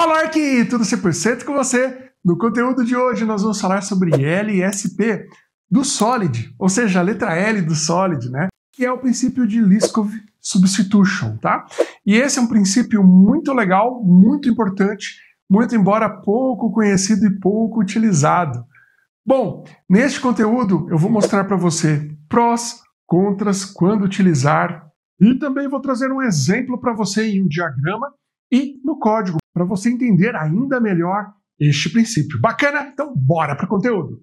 Fala aqui, tudo 100% com você? No conteúdo de hoje nós vamos falar sobre LSP do Solid, ou seja, a letra L do Solid, né? Que é o princípio de Liskov Substitution, tá? E esse é um princípio muito legal, muito importante, muito embora pouco conhecido e pouco utilizado. Bom, neste conteúdo eu vou mostrar para você prós, contras, quando utilizar e também vou trazer um exemplo para você em um diagrama e no código para você entender ainda melhor este princípio. Bacana? Então, bora para o conteúdo.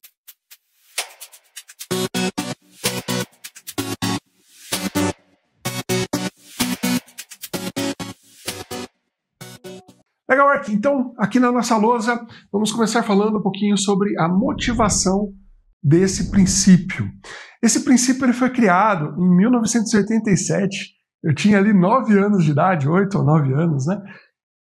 Legal, Ark. Então, aqui na nossa lousa, vamos começar falando um pouquinho sobre a motivação desse princípio. Esse princípio ele foi criado em 1987. Eu tinha ali nove anos de idade, oito ou nove anos, né?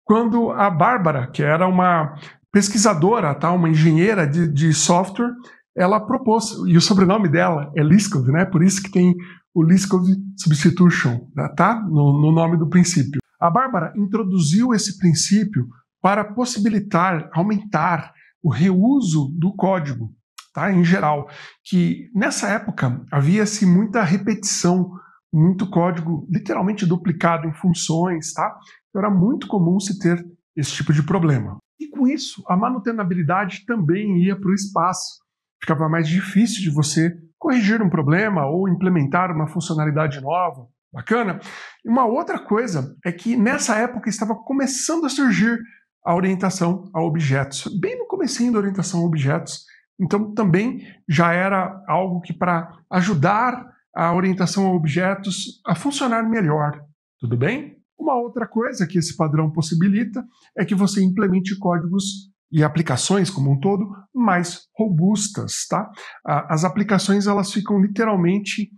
quando a Bárbara, que era uma pesquisadora, tá, uma engenheira de, de software, ela propôs, e o sobrenome dela é Liskov, né? Por isso que tem o Liskov Substitution, né, tá? No, no nome do princípio. A Bárbara introduziu esse princípio para possibilitar, aumentar o reuso do código, tá? Em geral, que nessa época havia-se muita repetição, muito código literalmente duplicado em funções, tá? Então, era muito comum se ter esse tipo de problema. E com isso, a manutenabilidade também ia para o espaço. Ficava mais difícil de você corrigir um problema ou implementar uma funcionalidade nova. Bacana? E uma outra coisa é que nessa época estava começando a surgir a orientação a objetos, bem no comecinho da orientação a objetos. Então também já era algo que para ajudar a orientação a objetos a funcionar melhor. Tudo bem? Uma outra coisa que esse padrão possibilita é que você implemente códigos e aplicações como um todo mais robustas, tá? As aplicações elas ficam literalmente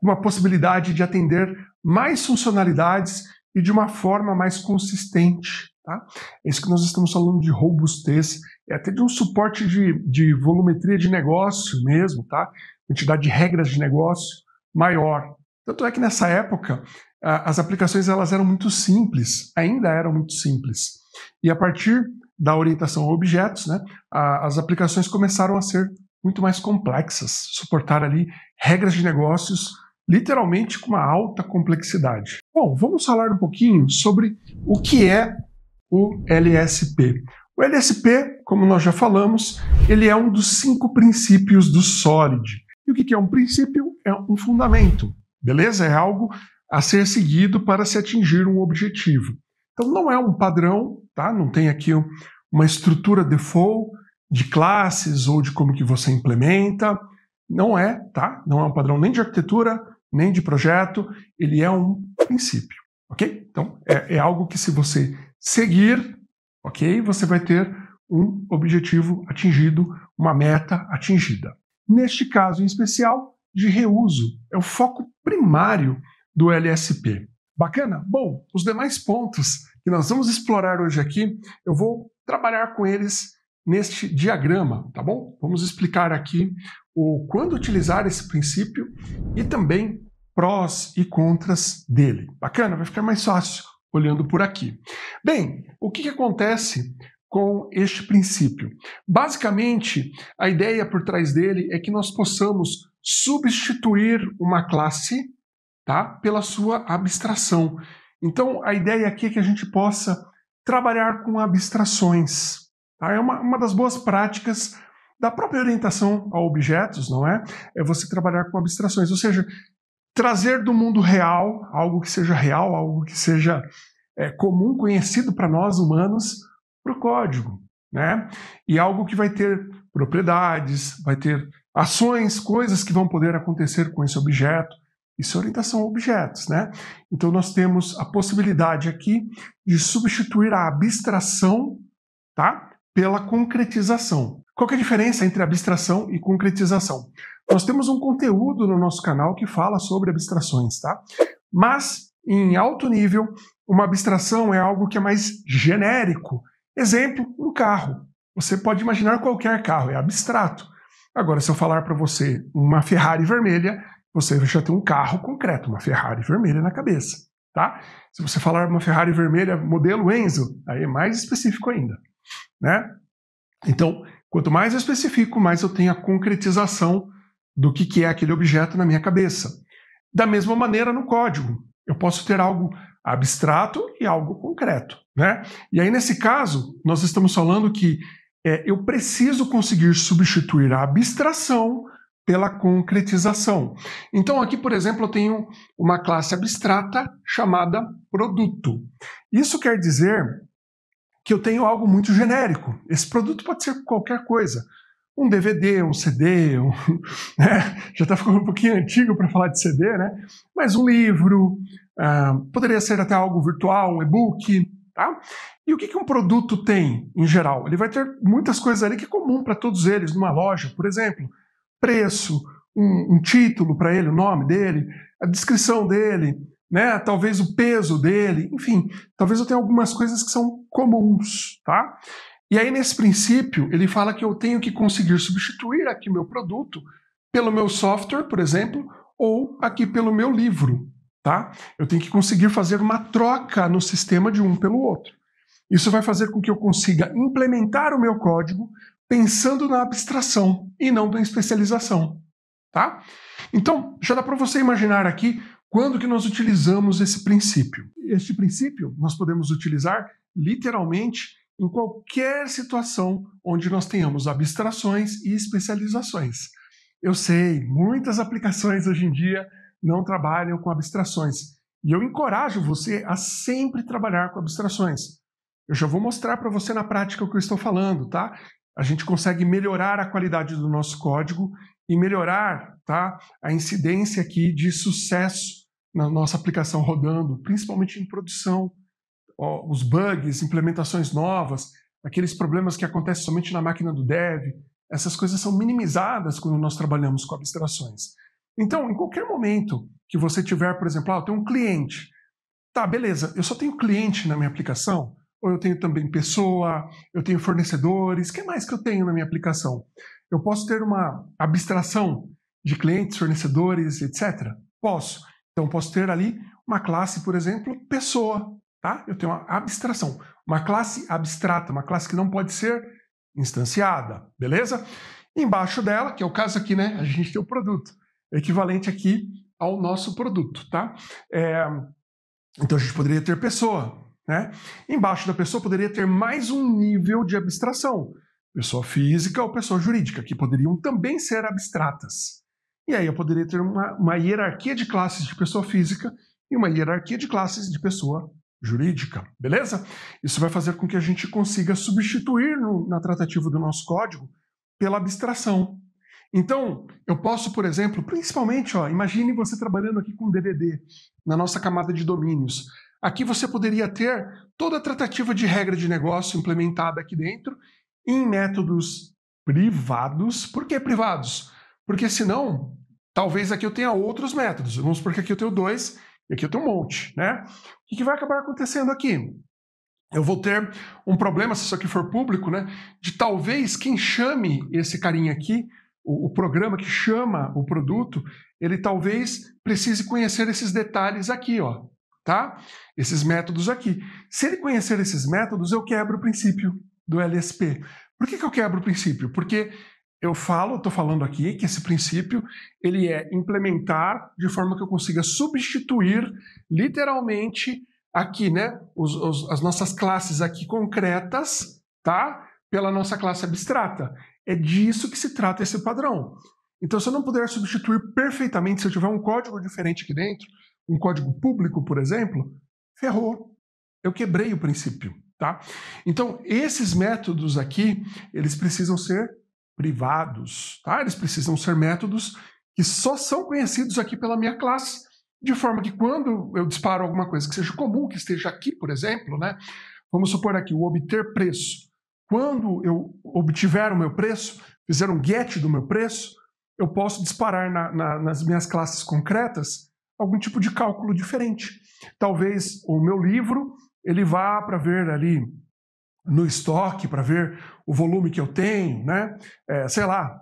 uma possibilidade de atender mais funcionalidades e de uma forma mais consistente, tá? É isso que nós estamos falando de robustez, é até de um suporte de, de volumetria de negócio mesmo, tá? Quantidade de regras de negócio maior. Tanto é que nessa época as aplicações elas eram muito simples, ainda eram muito simples. E a partir da orientação a objetos, né, a, as aplicações começaram a ser muito mais complexas, suportar ali regras de negócios literalmente com uma alta complexidade. Bom, vamos falar um pouquinho sobre o que é o LSP. O LSP, como nós já falamos, ele é um dos cinco princípios do SOLID. E o que é um princípio? É um fundamento, beleza? É algo a ser seguido para se atingir um objetivo. Então não é um padrão, tá? Não tem aqui uma estrutura default de classes ou de como que você implementa. Não é, tá? Não é um padrão nem de arquitetura, nem de projeto, ele é um princípio, ok? Então é, é algo que se você seguir, ok, você vai ter um objetivo atingido, uma meta atingida. Neste caso em especial, de reuso. É o foco primário do LSP. Bacana? Bom, os demais pontos que nós vamos explorar hoje aqui, eu vou trabalhar com eles neste diagrama, tá bom? Vamos explicar aqui o quando utilizar esse princípio e também prós e contras dele. Bacana? Vai ficar mais fácil olhando por aqui. Bem, o que, que acontece com este princípio? Basicamente, a ideia por trás dele é que nós possamos substituir uma classe tá? pela sua abstração. Então, a ideia aqui é que a gente possa trabalhar com abstrações. Tá? É uma, uma das boas práticas da própria orientação a objetos, não é? É você trabalhar com abstrações, ou seja, trazer do mundo real algo que seja real, algo que seja é, comum, conhecido para nós humanos, para o código, né? E algo que vai ter propriedades, vai ter ações, coisas que vão poder acontecer com esse objeto, isso é orientação a objetos, né? Então nós temos a possibilidade aqui de substituir a abstração, tá? Pela concretização. Qual é a diferença entre abstração e concretização? Nós temos um conteúdo no nosso canal que fala sobre abstrações, tá? Mas em alto nível, uma abstração é algo que é mais genérico. Exemplo, um carro. Você pode imaginar qualquer carro, é abstrato. Agora, se eu falar para você uma Ferrari vermelha, você já tem um carro concreto, uma Ferrari vermelha na cabeça, tá? Se você falar uma Ferrari vermelha modelo Enzo, aí é mais específico ainda, né? Então, quanto mais eu especifico, mais eu tenho a concretização do que, que é aquele objeto na minha cabeça. Da mesma maneira no código, eu posso ter algo abstrato e algo concreto, né? E aí nesse caso, nós estamos falando que é, eu preciso conseguir substituir a abstração pela concretização. Então, aqui, por exemplo, eu tenho uma classe abstrata chamada produto. Isso quer dizer que eu tenho algo muito genérico. Esse produto pode ser qualquer coisa. Um DVD, um CD, um, né? já está ficando um pouquinho antigo para falar de CD, né? Mas um livro, uh, poderia ser até algo virtual, um e-book, tá? E o que, que um produto tem em geral? Ele vai ter muitas coisas ali que é comum para todos eles, numa loja, por exemplo preço, um, um título para ele, o nome dele, a descrição dele, né? Talvez o peso dele, enfim, talvez eu tenha algumas coisas que são comuns, tá? E aí nesse princípio ele fala que eu tenho que conseguir substituir aqui meu produto pelo meu software, por exemplo, ou aqui pelo meu livro, tá? Eu tenho que conseguir fazer uma troca no sistema de um pelo outro. Isso vai fazer com que eu consiga implementar o meu código pensando na abstração e não na especialização, tá? Então, já dá para você imaginar aqui quando que nós utilizamos esse princípio. Este princípio nós podemos utilizar literalmente em qualquer situação onde nós tenhamos abstrações e especializações. Eu sei, muitas aplicações hoje em dia não trabalham com abstrações. E eu encorajo você a sempre trabalhar com abstrações. Eu já vou mostrar para você na prática o que eu estou falando, tá? a gente consegue melhorar a qualidade do nosso código e melhorar tá, a incidência aqui de sucesso na nossa aplicação rodando, principalmente em produção. Ó, os bugs, implementações novas, aqueles problemas que acontecem somente na máquina do dev, essas coisas são minimizadas quando nós trabalhamos com abstrações. Então, em qualquer momento que você tiver, por exemplo, ah, eu tenho um cliente. Tá, beleza, eu só tenho cliente na minha aplicação? ou eu tenho também pessoa, eu tenho fornecedores, o que mais que eu tenho na minha aplicação? Eu posso ter uma abstração de clientes, fornecedores, etc. Posso. Então, posso ter ali uma classe, por exemplo, pessoa, tá? Eu tenho uma abstração, uma classe abstrata, uma classe que não pode ser instanciada, beleza? Embaixo dela, que é o caso aqui, né? A gente tem o produto, equivalente aqui ao nosso produto, tá? É... Então, a gente poderia ter pessoa, né? Embaixo da pessoa poderia ter mais um nível de abstração, pessoa física ou pessoa jurídica, que poderiam também ser abstratas. E aí eu poderia ter uma, uma hierarquia de classes de pessoa física e uma hierarquia de classes de pessoa jurídica, beleza? Isso vai fazer com que a gente consiga substituir no, na tratativa do nosso código pela abstração. Então, eu posso, por exemplo, principalmente, ó, imagine você trabalhando aqui com DDD na nossa camada de domínios. Aqui você poderia ter toda a tratativa de regra de negócio implementada aqui dentro em métodos privados. Por que privados? Porque senão, talvez aqui eu tenha outros métodos. Vamos supor que aqui eu tenho dois e aqui eu tenho um monte, né? O que vai acabar acontecendo aqui? Eu vou ter um problema, se isso aqui for público, né? De talvez quem chame esse carinha aqui, o, o, programa que chama o produto, ele talvez precise conhecer esses detalhes aqui, ó tá? Esses métodos aqui. Se ele conhecer esses métodos, eu quebro o princípio do LSP. Por que, que eu quebro o princípio? Porque eu falo, estou falando aqui, que esse princípio ele é implementar de forma que eu consiga substituir literalmente aqui, né, os, os, as nossas classes aqui concretas, tá? Pela nossa classe abstrata. É disso que se trata esse padrão. Então, se eu não puder substituir perfeitamente, se eu tiver um código diferente aqui dentro, um código público, por exemplo, ferrou. Eu quebrei o princípio, tá? Então, esses métodos aqui, eles precisam ser privados, tá? Eles precisam ser métodos que só são conhecidos aqui pela minha classe, de forma que quando eu disparo alguma coisa que seja comum, que esteja aqui, por exemplo, né? Vamos supor aqui o obter preço. Quando eu obtiver o meu preço, fizer um get do meu preço, eu posso disparar na, na, nas minhas classes concretas algum tipo de cálculo diferente. Talvez o meu livro ele vá para ver ali no estoque, para ver o volume que eu tenho, né? É, sei lá,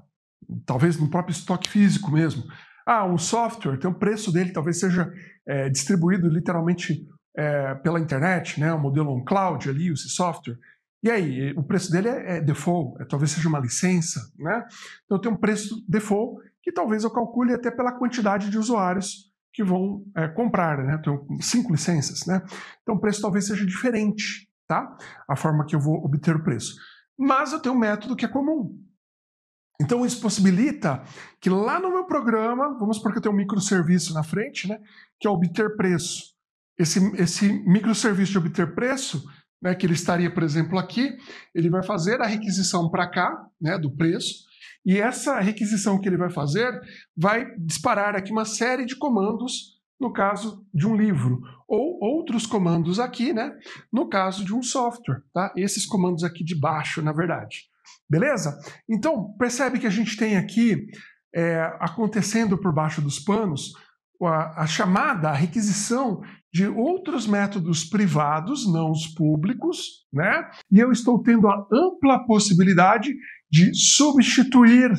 talvez no próprio estoque físico mesmo. Ah, um software tem o um preço dele, talvez seja é, distribuído literalmente é, pela internet, né? O modelo on cloud ali, esse software. E aí, o preço dele é, é default, é, talvez seja uma licença, né? Então tem um preço default que talvez eu calcule até pela quantidade de usuários que vão é, comprar, né? Tenho cinco licenças, né? Então o preço talvez seja diferente, tá? A forma que eu vou obter o preço. Mas eu tenho um método que é comum. Então isso possibilita que lá no meu programa, vamos porque eu tenho um microserviço na frente, né? Que é obter preço. Esse, esse microserviço de obter preço, né, que ele estaria, por exemplo, aqui, ele vai fazer a requisição para cá, né, do preço, e essa requisição que ele vai fazer vai disparar aqui uma série de comandos, no caso de um livro, ou outros comandos aqui, né? No caso de um software, tá? Esses comandos aqui de baixo, na verdade. Beleza? Então, percebe que a gente tem aqui é, acontecendo por baixo dos panos a, a, chamada, a requisição de outros métodos privados, não os públicos, né? E eu estou tendo a ampla possibilidade de substituir,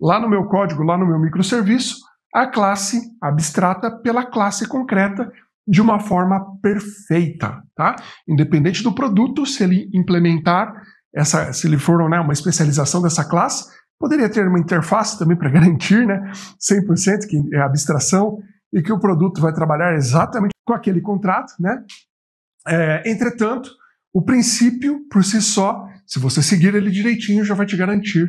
lá no meu código, lá no meu microserviço, a classe abstrata pela classe concreta de uma forma perfeita, tá? Independente do produto, se ele implementar essa, se ele for né, uma especialização dessa classe, poderia ter uma interface também para garantir, né, 100% que é abstração e que o produto vai trabalhar exatamente com aquele contrato, né? É, entretanto, o princípio, por si só, se você seguir ele direitinho, já vai te garantir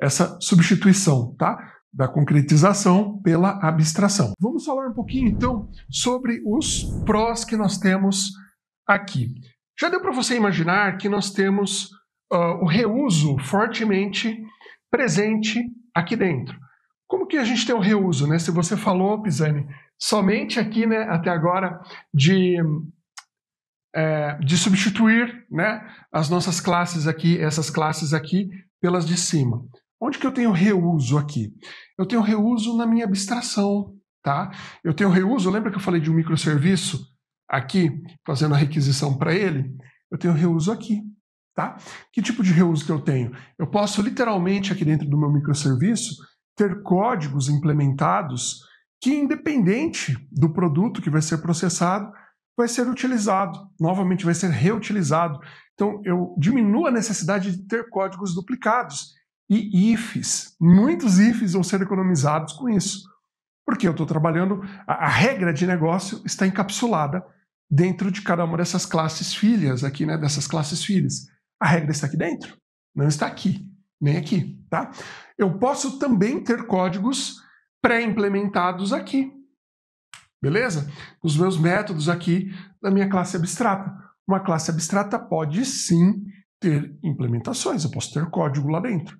essa substituição, tá? Da concretização pela abstração. Vamos falar um pouquinho então sobre os prós que nós temos aqui. Já deu para você imaginar que nós temos uh, o reuso fortemente presente aqui dentro. Como que a gente tem o reuso, né? Se você falou, Pisani, somente aqui, né, até agora, de é, de substituir né, as nossas classes aqui, essas classes aqui, pelas de cima. Onde que eu tenho reuso aqui? Eu tenho reuso na minha abstração, tá? Eu tenho reuso, lembra que eu falei de um microserviço aqui, fazendo a requisição para ele? Eu tenho reuso aqui, tá? Que tipo de reuso que eu tenho? Eu posso literalmente aqui dentro do meu microserviço ter códigos implementados que independente do produto que vai ser processado, vai ser utilizado, novamente vai ser reutilizado. Então, eu diminuo a necessidade de ter códigos duplicados e IFs. Muitos IFs vão ser economizados com isso. Porque eu estou trabalhando, a, a, regra de negócio está encapsulada dentro de cada uma dessas classes filhas aqui, né? Dessas classes filhas. A regra está aqui dentro, não está aqui, nem aqui, tá? Eu posso também ter códigos pré-implementados aqui. Beleza? Os meus métodos aqui da minha classe abstrata. Uma classe abstrata pode sim ter implementações, eu posso ter código lá dentro.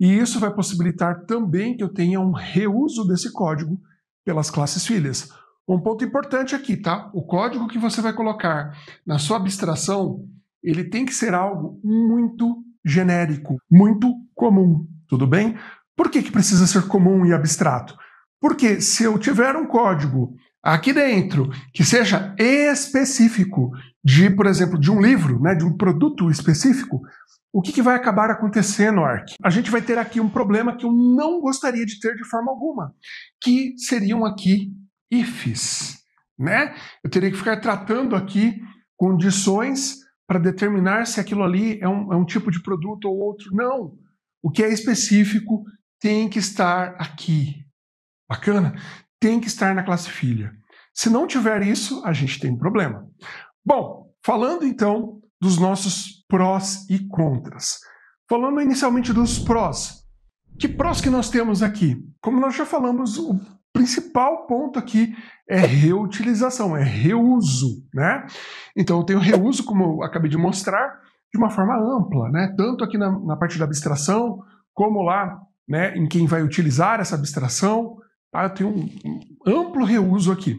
E isso vai possibilitar também que eu tenha um reuso desse código pelas classes filhas. Um ponto importante aqui, tá? O código que você vai colocar na sua abstração, ele tem que ser algo muito genérico, muito comum, tudo bem? Por que, que precisa ser comum e abstrato? Porque se eu tiver um código aqui dentro, que seja específico de, por exemplo, de um livro, né, de um produto específico, o que, que vai acabar acontecendo, Ark? A gente vai ter aqui um problema que eu não gostaria de ter de forma alguma, que seriam aqui ifs, né? Eu teria que ficar tratando aqui condições para determinar se aquilo ali é um, é um tipo de produto ou outro. Não! O que é específico tem que estar aqui. Bacana? tem que estar na classe filha. Se não tiver isso, a gente tem um problema. Bom, falando então dos nossos prós e contras. Falando inicialmente dos prós. Que prós que nós temos aqui? Como nós já falamos, o principal ponto aqui é reutilização, é reuso, né? Então eu tenho reuso, como eu acabei de mostrar, de uma forma ampla, né? Tanto aqui na, na parte da abstração, como lá, né, em quem vai utilizar essa abstração, Tá? Eu tenho um, um amplo reuso aqui.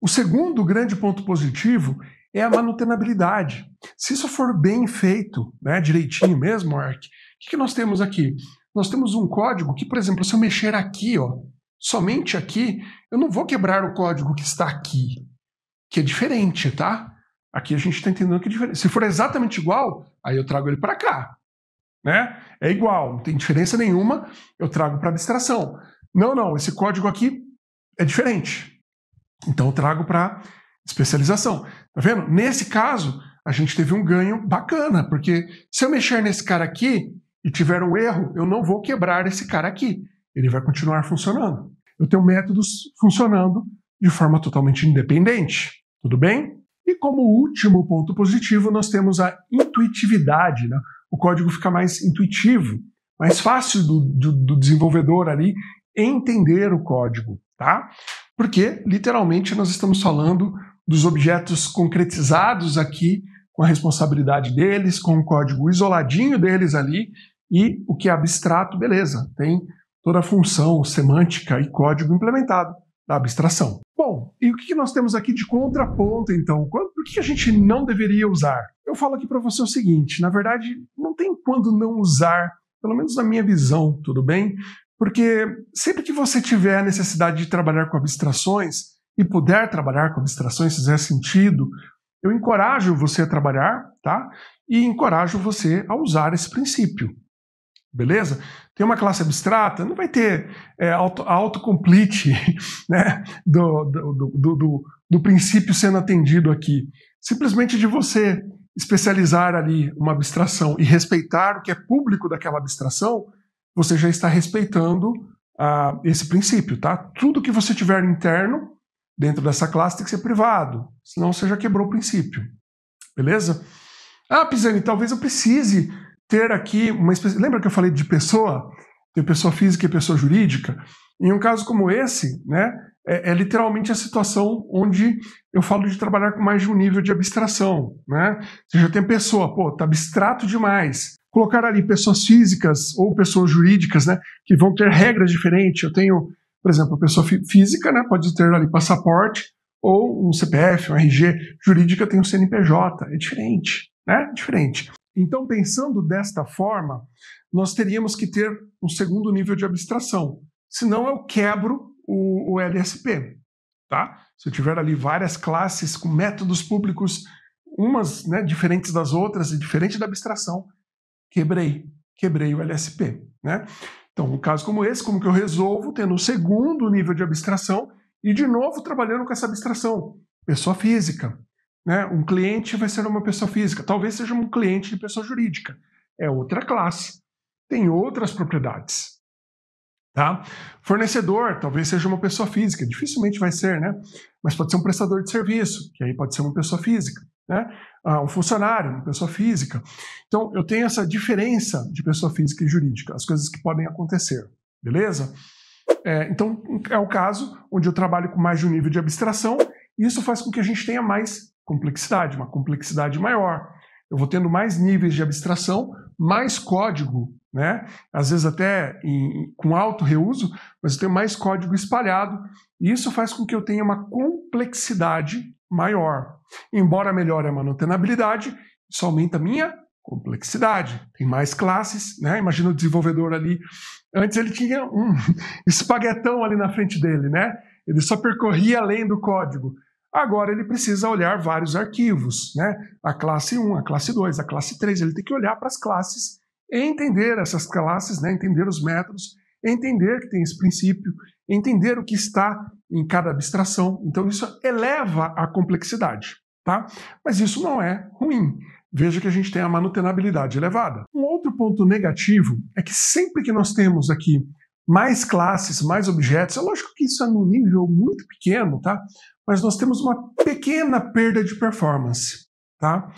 O segundo grande ponto positivo é a manutenabilidade. Se isso for bem feito, né, direitinho mesmo, Mark, o que, que nós temos aqui? Nós temos um código que, por exemplo, se eu mexer aqui, ó, somente aqui, eu não vou quebrar o código que está aqui, que é diferente, tá? Aqui a gente está entendendo que é diferente. Se for exatamente igual, aí eu trago ele para cá. Né? É igual, não tem diferença nenhuma, eu trago para abstração. Não, não, esse código aqui é diferente. Então eu trago para especialização. Tá vendo? Nesse caso, a gente teve um ganho bacana, porque se eu mexer nesse cara aqui e tiver um erro, eu não vou quebrar esse cara aqui. Ele vai continuar funcionando. Eu tenho métodos funcionando de forma totalmente independente. Tudo bem? E como último ponto positivo, nós temos a intuitividade. Né? O código fica mais intuitivo, mais fácil do, do, do desenvolvedor ali entender o código, tá? Porque, literalmente, nós estamos falando dos objetos concretizados aqui, com a responsabilidade deles, com o código isoladinho deles ali, e o que é abstrato, beleza, tem toda a função semântica e código implementado da abstração. Bom, e o que nós temos aqui de contraponto, então? Por que a gente não deveria usar? Eu falo aqui para você o seguinte: na verdade, não tem quando não usar, pelo menos na minha visão, tudo bem? Porque sempre que você tiver a necessidade de trabalhar com abstrações e puder trabalhar com abstrações, se fizer sentido, eu encorajo você a trabalhar, tá? E encorajo você a usar esse princípio. Beleza? Tem uma classe abstrata, não vai ter é, auto, autocomplete né, do, do, do, do, do princípio sendo atendido aqui. Simplesmente de você especializar ali uma abstração e respeitar o que é público daquela abstração, você já está respeitando ah, esse princípio, tá? Tudo que você tiver interno dentro dessa classe tem que ser privado, senão você já quebrou o princípio. Beleza? Ah, Pisani, talvez eu precise ter aqui uma espécie. Lembra que eu falei de pessoa? Tem pessoa física e pessoa jurídica? Em um caso como esse, né, é, é, literalmente a situação onde eu falo de trabalhar com mais de um nível de abstração. Né? Você já tem pessoa, pô, tá abstrato demais colocar ali pessoas físicas ou pessoas jurídicas, né, que vão ter regras diferentes. Eu tenho, por exemplo, a pessoa física, né, pode ter ali passaporte ou um CPF, um RG. Jurídica tem um CNPJ, é diferente, né? diferente. Então, pensando desta forma, nós teríamos que ter um segundo nível de abstração. Senão eu quebro o, o LSP, tá? Se eu tiver ali várias classes com métodos públicos, umas né, diferentes das outras e diferente da abstração, quebrei, quebrei o LSP. Né? Então, um caso como esse, como que eu resolvo? Tendo um segundo nível de abstração e, de novo, trabalhando com essa abstração. Pessoa física. Né? Um cliente vai ser uma pessoa física. Talvez seja um cliente de pessoa jurídica. É outra classe. Tem outras propriedades. Tá? Fornecedor, talvez seja uma pessoa física, dificilmente vai ser, né? Mas pode ser um prestador de serviço, que aí pode ser uma pessoa física, né? Ah, um funcionário, uma pessoa física. Então, eu tenho essa diferença de pessoa física e jurídica, as coisas que podem acontecer, beleza? É, então, é o caso onde eu trabalho com mais de um nível de abstração, e isso faz com que a gente tenha mais complexidade, uma complexidade maior. Eu vou tendo mais níveis de abstração, mais código, né? às vezes até em, com alto reuso, mas eu tenho mais código espalhado, e isso faz com que eu tenha uma complexidade maior. Embora melhore a manutenabilidade, isso aumenta a minha complexidade. Tem mais classes, né? Imagina o desenvolvedor ali. Antes ele tinha um espaguetão ali na frente dele, né? Ele só percorria além do código. Agora ele precisa olhar vários arquivos, né? A classe 1, a classe 2, a classe 3, ele tem que olhar para as classes e entender essas classes, né? entender os métodos, entender que tem esse princípio, entender o que está em cada abstração. Então isso eleva a complexidade, tá? Mas isso não é ruim. Veja que a gente tem a manutenabilidade elevada. Um outro ponto negativo é que sempre que nós temos aqui mais classes, mais objetos, é lógico que isso é num nível muito pequeno, tá? Mas nós temos uma pequena perda de performance, tá?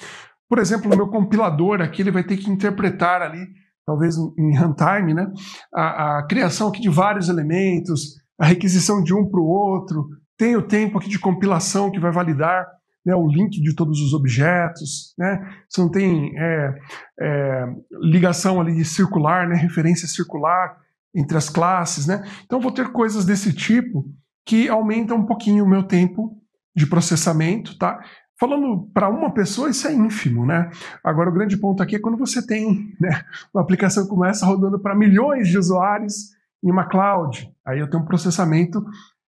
Por exemplo, o meu compilador aqui ele vai ter que interpretar ali, talvez em runtime, né, a, a criação aqui de vários elementos, a requisição de um para o outro, tem o tempo aqui de compilação que vai validar né, o link de todos os objetos, né? Você não tem é, é, ligação ali circular, né, referência circular entre as classes, né? Então vou ter coisas desse tipo que aumentam um pouquinho o meu tempo de processamento, tá? Falando para uma pessoa, isso é ínfimo, né? Agora, o grande ponto aqui é quando você tem né, uma aplicação como essa rodando para milhões de usuários, em uma cloud. Aí eu tenho um processamento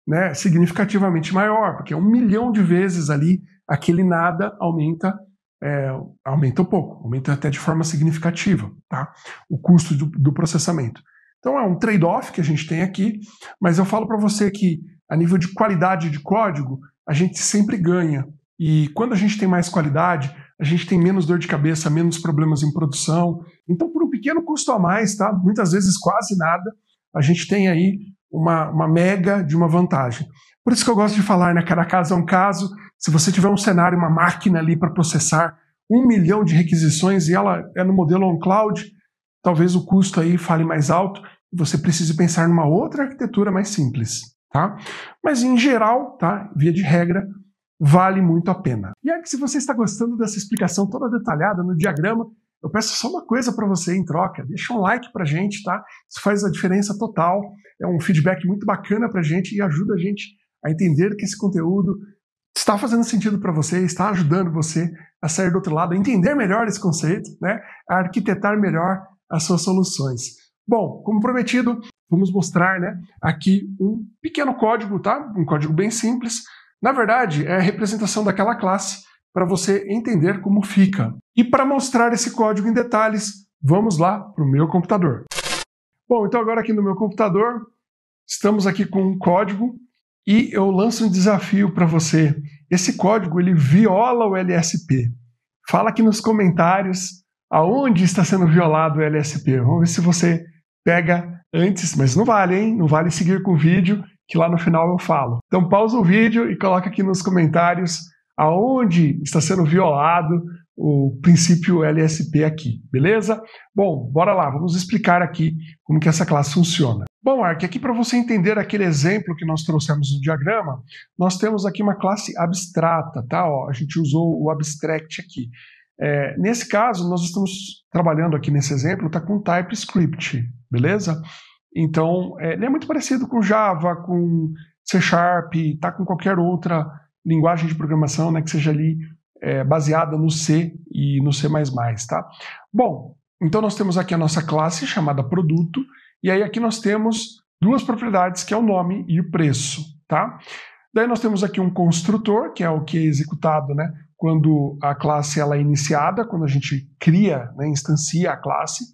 né, significativamente maior, porque um milhão de vezes ali aquele nada aumenta é, aumenta um pouco, aumenta até de forma significativa tá? o custo do, do processamento. Então é um trade-off que a gente tem aqui, mas eu falo para você que a nível de qualidade de código, a gente sempre ganha. E quando a gente tem mais qualidade, a gente tem menos dor de cabeça, menos problemas em produção. Então, por um pequeno custo a mais, tá? Muitas vezes quase nada, a gente tem aí uma, uma mega de uma vantagem. Por isso que eu gosto de falar, né? Cada caso é um caso. Se você tiver um cenário, uma máquina ali para processar um milhão de requisições e ela é no modelo on-cloud, talvez o custo aí fale mais alto e você precise pensar numa outra arquitetura mais simples, tá? Mas em geral, tá? Via de regra, vale muito a pena. E é que se você está gostando dessa explicação toda detalhada no diagrama, eu peço só uma coisa para você em troca, deixa um like para gente, tá? Isso faz a diferença total, é um feedback muito bacana para gente e ajuda a gente a entender que esse conteúdo está fazendo sentido para você, está ajudando você a sair do outro lado, a entender melhor esse conceito, né? A arquitetar melhor as suas soluções. Bom, como prometido, vamos mostrar, né, aqui um pequeno código, tá? Um código bem simples. Na verdade, é a representação daquela classe para você entender como fica. E para mostrar esse código em detalhes, vamos lá para o meu computador. Bom, então agora aqui no meu computador, estamos aqui com um código e eu lanço um desafio para você. Esse código ele viola o LSP. Fala aqui nos comentários aonde está sendo violado o LSP. Vamos ver se você pega antes, mas não vale, hein? Não vale seguir com o vídeo, que lá no final eu falo. Então pausa o vídeo e coloca aqui nos comentários aonde está sendo violado o princípio LSP aqui, beleza? Bom, bora lá, vamos explicar aqui como que essa classe funciona. Bom, Ark, aqui para você entender aquele exemplo que nós trouxemos no diagrama, nós temos aqui uma classe abstrata, tá? Ó, a gente usou o abstract aqui. É, nesse caso, nós estamos trabalhando aqui nesse exemplo, tá com TypeScript, beleza? Então, é, ele é muito parecido com Java, com C Sharp, tá com qualquer outra linguagem de programação né, que seja ali é, baseada no C e no C++, tá? Bom, então nós temos aqui a nossa classe chamada produto, e aí aqui nós temos duas propriedades, que é o nome e o preço, tá? Daí nós temos aqui um construtor, que é o que é executado, né? Quando a classe ela é iniciada, quando a gente cria, né, instancia a classe.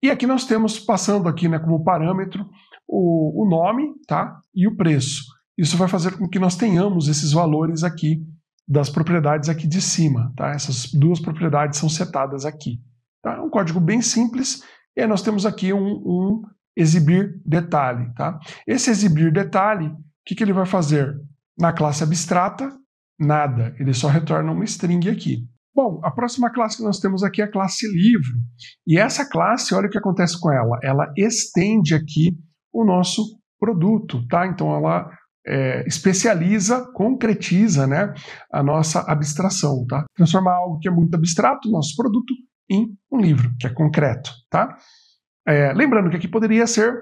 E aqui nós temos, passando aqui né, como parâmetro, o, o nome tá? e o preço. Isso vai fazer com que nós tenhamos esses valores aqui das propriedades aqui de cima, tá? Essas duas propriedades são setadas aqui. Tá? É um código bem simples, e aí nós temos aqui um, um exibir detalhe, tá? Esse exibir detalhe, o que, que ele vai fazer? Na classe abstrata, nada, ele só retorna uma string aqui. Bom, a próxima classe que nós temos aqui é a classe livro. E essa classe, olha o que acontece com ela, ela estende aqui o nosso produto, tá? Então ela é, especializa, concretiza né, a nossa abstração, tá? Transformar algo que é muito abstrato, nosso produto, em um livro, que é concreto, tá? É, lembrando que aqui poderia ser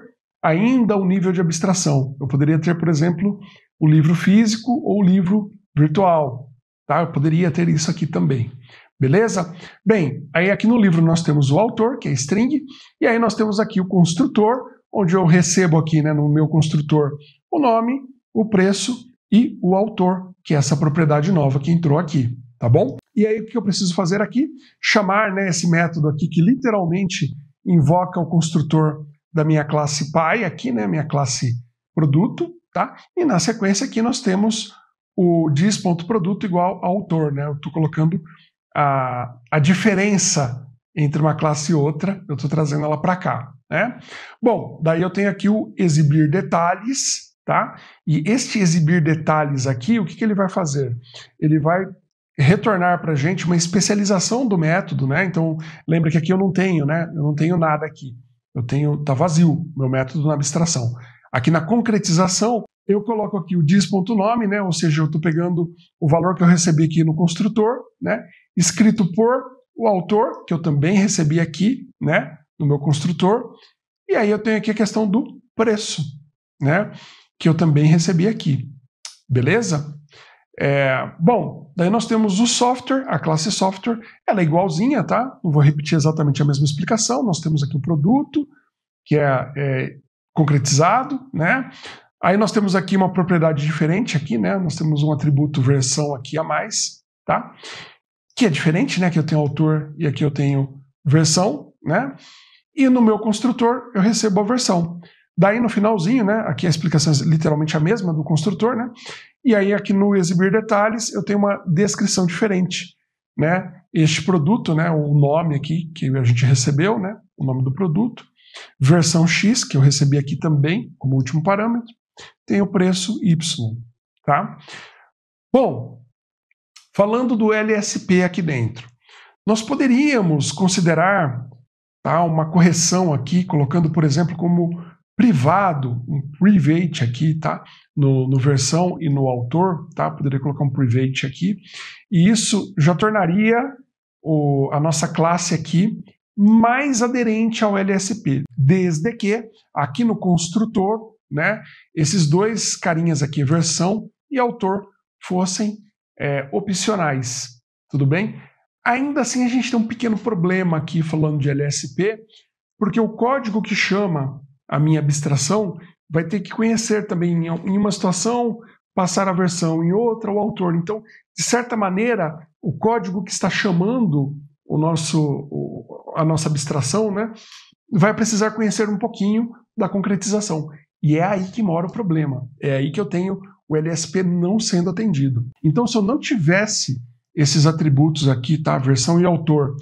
ainda um nível de abstração. Eu poderia ter, por exemplo, o livro físico ou o livro virtual, tá? Eu poderia ter isso aqui também, beleza? Bem, aí aqui no livro nós temos o autor, que é string, e aí nós temos aqui o construtor, onde eu recebo aqui, né, no meu construtor, o nome, o preço e o autor, que é essa propriedade nova que entrou aqui, tá bom? E aí o que eu preciso fazer aqui? Chamar né, esse método aqui que literalmente invoca o construtor da minha classe pai aqui, né, minha classe produto, tá? E na sequência aqui nós temos o diz.produto igual ao autor, né? Eu estou colocando a, a diferença entre uma classe e outra, eu estou trazendo ela para cá, né? Bom, daí eu tenho aqui o exibir detalhes, Tá? E este exibir detalhes aqui, o que, que ele vai fazer? Ele vai retornar para a gente uma especialização do método, né? Então, lembra que aqui eu não tenho, né? Eu não tenho nada aqui. Eu tenho, tá vazio meu método na abstração. Aqui na concretização, eu coloco aqui o diz.nome, né? Ou seja, eu estou pegando o valor que eu recebi aqui no construtor, né? Escrito por o autor, que eu também recebi aqui, né? No meu construtor. E aí eu tenho aqui a questão do preço, né? que eu também recebi aqui. Beleza? É, bom, daí nós temos o software, a classe software, ela é igualzinha, tá? Não vou repetir exatamente a mesma explicação. Nós temos aqui o produto, que é, é concretizado, né? Aí nós temos aqui uma propriedade diferente aqui, né? Nós temos um atributo versão aqui a mais, tá? Que é diferente, né? Que eu tenho autor e aqui eu tenho versão, né? E no meu construtor eu recebo a versão. Daí no finalzinho, né, aqui a explicação é literalmente a mesma do construtor, né? E aí aqui no exibir detalhes eu tenho uma descrição diferente, né? Este produto, né, o nome aqui que a gente recebeu, né, o nome do produto, versão X que eu recebi aqui também como último parâmetro, tem o preço Y, tá? Bom, falando do LSP aqui dentro, nós poderíamos considerar tá, uma correção aqui, colocando, por exemplo, como privado, um private aqui, tá? No, no versão e no autor, tá? Poderia colocar um private aqui. E isso já tornaria o, a nossa classe aqui mais aderente ao LSP, desde que aqui no construtor, né, esses dois carinhas aqui, versão e autor, fossem é, opcionais, tudo bem? Ainda assim, a gente tem um pequeno problema aqui falando de LSP, porque o código que chama a minha abstração, vai ter que conhecer também em uma situação, passar a versão, em outra, o autor. Então, de certa maneira, o código que está chamando o nosso, a nossa abstração, né, vai precisar conhecer um pouquinho da concretização. E é aí que mora o problema. É aí que eu tenho o LSP não sendo atendido. Então, se eu não tivesse esses atributos aqui, tá? Versão e autor,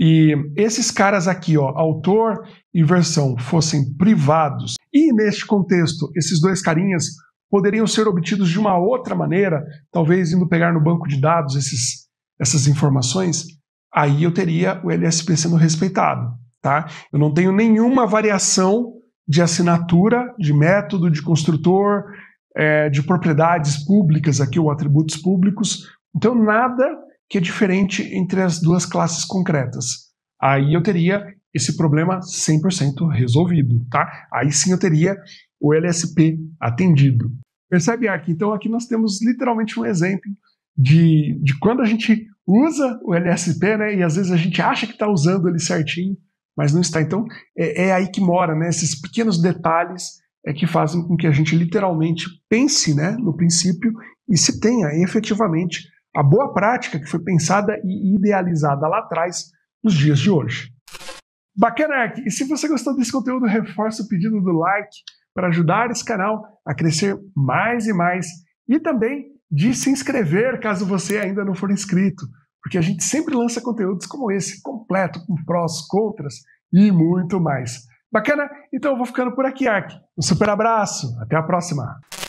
e esses caras aqui, ó, autor inversão fossem privados. E neste contexto, esses dois carinhas poderiam ser obtidos de uma outra maneira, talvez indo pegar no banco de dados esses, essas informações, aí eu teria o LSP sendo respeitado. Tá? Eu não tenho nenhuma variação de assinatura, de método, de construtor, é, de propriedades públicas aqui, ou atributos públicos. Então, nada que é diferente entre as duas classes concretas. Aí eu teria esse problema 100% resolvido, tá? Aí sim eu teria o LSP atendido. Percebe, Ark? Então aqui nós temos literalmente um exemplo de, de quando a gente usa o LSP, né? E às vezes a gente acha que está usando ele certinho, mas não está. Então é, é, aí que mora, né? Esses pequenos detalhes é que fazem com que a gente literalmente pense, né, no princípio e se tenha efetivamente a boa prática que foi pensada e idealizada lá atrás nos dias de hoje. Bacanark, e se você gostou desse conteúdo, reforça o pedido do like para ajudar esse canal a crescer mais e mais. E também de se inscrever caso você ainda não for inscrito, porque a gente sempre lança conteúdos como esse, completo, com prós, contras e muito mais. Bacana? Então eu vou ficando por aqui, Ark. Um super abraço, até a próxima!